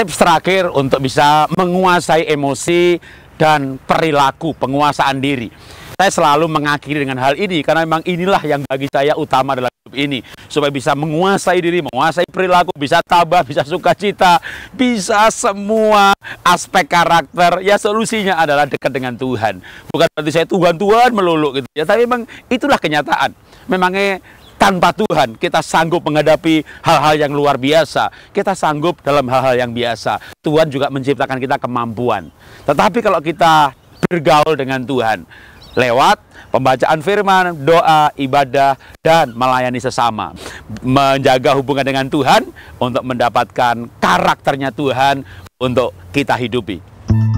tips terakhir untuk bisa menguasai emosi dan perilaku penguasaan diri. Saya selalu mengakhiri dengan hal ini karena memang inilah yang bagi saya utama dalam hidup ini supaya bisa menguasai diri, menguasai perilaku, bisa tabah, bisa sukacita, bisa semua aspek karakter. Ya solusinya adalah dekat dengan Tuhan. Bukan berarti saya Tuhan Tuhan melulu gitu ya, tapi memang itulah kenyataan. Memangnya tanpa Tuhan kita sanggup menghadapi hal-hal yang luar biasa. Kita sanggup dalam hal-hal yang biasa. Tuhan juga menciptakan kita kemampuan. Tetapi kalau kita bergaul dengan Tuhan lewat pembacaan firman, doa, ibadah dan melayani sesama. Menjaga hubungan dengan Tuhan untuk mendapatkan karakternya Tuhan untuk kita hidupi.